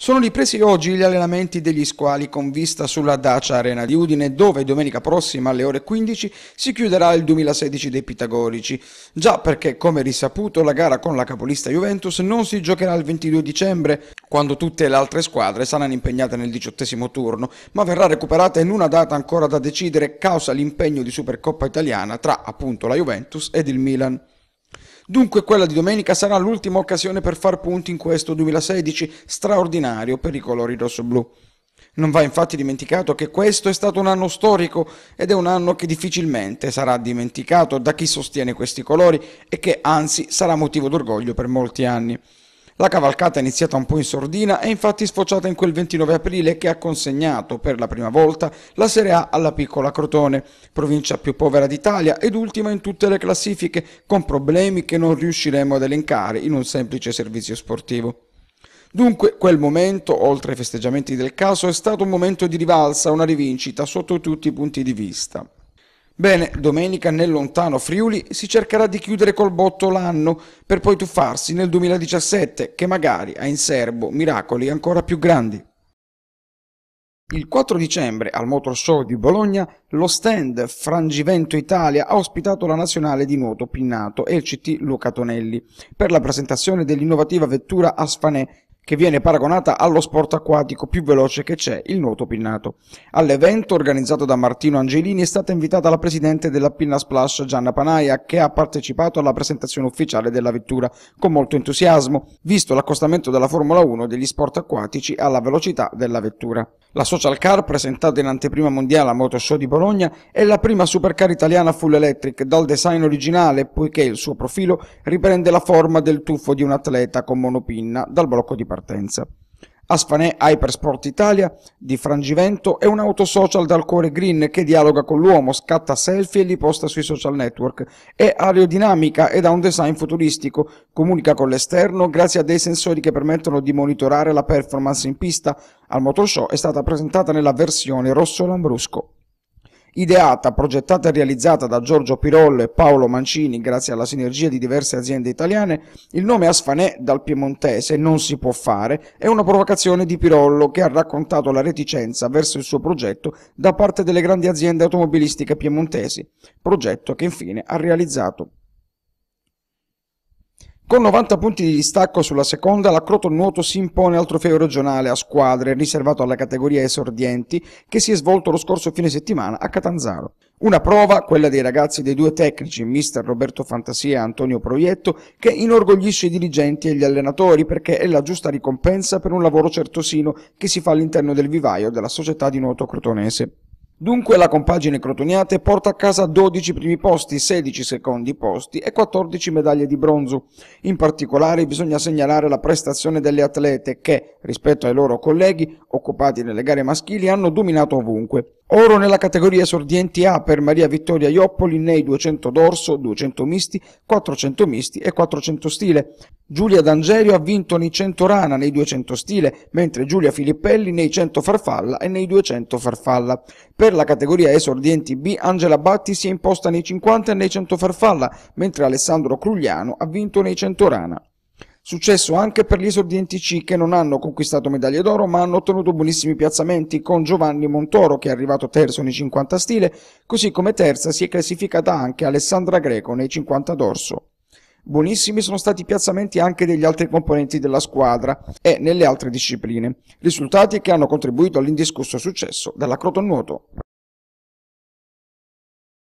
Sono ripresi oggi gli allenamenti degli squali con vista sulla Dacia Arena di Udine, dove domenica prossima alle ore 15 si chiuderà il 2016 dei Pitagorici. Già perché, come risaputo, la gara con la capolista Juventus non si giocherà il 22 dicembre, quando tutte le altre squadre saranno impegnate nel diciottesimo turno, ma verrà recuperata in una data ancora da decidere, causa l'impegno di Supercoppa italiana tra appunto la Juventus ed il Milan. Dunque quella di domenica sarà l'ultima occasione per far punti in questo 2016 straordinario per i colori rossoblù. Non va infatti dimenticato che questo è stato un anno storico ed è un anno che difficilmente sarà dimenticato da chi sostiene questi colori e che anzi sarà motivo d'orgoglio per molti anni. La cavalcata è iniziata un po' in sordina e infatti sfociata in quel 29 aprile che ha consegnato per la prima volta la Serie A alla piccola Crotone, provincia più povera d'Italia ed ultima in tutte le classifiche, con problemi che non riusciremo ad elencare in un semplice servizio sportivo. Dunque quel momento, oltre ai festeggiamenti del caso, è stato un momento di rivalsa, una rivincita sotto tutti i punti di vista. Bene, domenica nel lontano Friuli si cercherà di chiudere col botto l'anno per poi tuffarsi nel 2017 che magari ha in serbo miracoli ancora più grandi. Il 4 dicembre al Motor Show di Bologna lo stand Frangivento Italia ha ospitato la nazionale di nuoto pinnato e il CT Luca Tonelli per la presentazione dell'innovativa vettura Asfanè che viene paragonata allo sport acquatico più veloce che c'è, il nuoto pinnato. All'evento organizzato da Martino Angelini è stata invitata la presidente della Pinna Splash Gianna Panaia che ha partecipato alla presentazione ufficiale della vettura con molto entusiasmo, visto l'accostamento della Formula 1 degli sport acquatici alla velocità della vettura. La social car presentata in anteprima mondiale a Moto Show di Bologna è la prima supercar italiana full electric dal design originale poiché il suo profilo riprende la forma del tuffo di un atleta con monopinna dal blocco di partenza partenza. Aspanè Hypersport Italia di Frangivento è un'auto social dal cuore green che dialoga con l'uomo, scatta selfie e li posta sui social network. È aerodinamica ed ha un design futuristico, comunica con l'esterno grazie a dei sensori che permettono di monitorare la performance in pista. Al Motor Show è stata presentata nella versione rosso-lambrusco ideata, progettata e realizzata da Giorgio Pirollo e Paolo Mancini grazie alla sinergia di diverse aziende italiane, il nome Asfanè dal piemontese non si può fare è una provocazione di Pirollo che ha raccontato la reticenza verso il suo progetto da parte delle grandi aziende automobilistiche piemontesi, progetto che infine ha realizzato. Con 90 punti di distacco sulla seconda, la Croton Nuoto si impone al trofeo regionale a squadre riservato alla categoria esordienti che si è svolto lo scorso fine settimana a Catanzaro. Una prova, quella dei ragazzi dei due tecnici, mister Roberto Fantasia e Antonio Proietto, che inorgoglisce i dirigenti e gli allenatori perché è la giusta ricompensa per un lavoro certosino che si fa all'interno del vivaio della società di nuoto crotonese. Dunque la compagine Crotoniate porta a casa 12 primi posti, 16 secondi posti e 14 medaglie di bronzo. In particolare bisogna segnalare la prestazione delle atlete che, rispetto ai loro colleghi occupati nelle gare maschili, hanno dominato ovunque. Oro nella categoria esordienti A per Maria Vittoria Ioppoli nei 200 dorso, 200 misti, 400 misti e 400 stile. Giulia D'Angerio ha vinto nei 100 rana nei 200 stile, mentre Giulia Filippelli nei 100 farfalla e nei 200 farfalla. Per per la categoria esordienti B, Angela Batti si è imposta nei 50 e nei 100 farfalla, mentre Alessandro Crugliano ha vinto nei 100 rana. Successo anche per gli esordienti C che non hanno conquistato medaglie d'oro ma hanno ottenuto buonissimi piazzamenti con Giovanni Montoro che è arrivato terzo nei 50 stile, così come terza si è classificata anche Alessandra Greco nei 50 dorso. Buonissimi sono stati i piazzamenti anche degli altri componenti della squadra e nelle altre discipline, risultati che hanno contribuito all'indiscusso successo della Croton